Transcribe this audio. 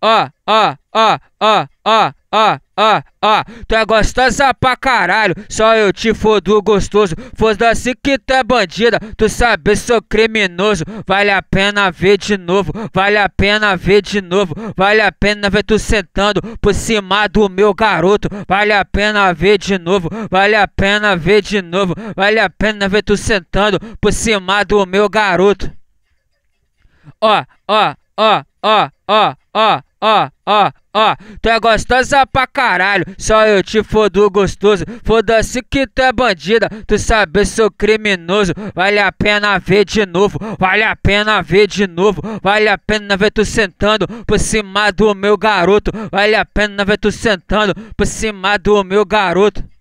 ó, ó, ó, ó, ó, ó, ó, ó. Tu é gostosa pra caralho, só eu te fodo gostoso. Foda assim que tu é bandida, tu sabe, sou criminoso. Vale a pena ver de novo, vale a pena ver de novo. Vale a pena ver tu sentando por cima do meu garoto. Vale a pena ver de novo, vale a pena ver de novo. Vale a pena ver tu sentando por cima do meu garoto. Ó, ó, ó, ó, ó ó, ó, ó, ó, tu é gostosa pra caralho, só eu te fodo gostoso, foda-se que tu é bandida, tu sabe sou criminoso, vale a pena ver de novo, vale a pena ver de novo, vale a pena ver tu sentando por cima do meu garoto, vale a pena ver tu sentando por cima do meu garoto.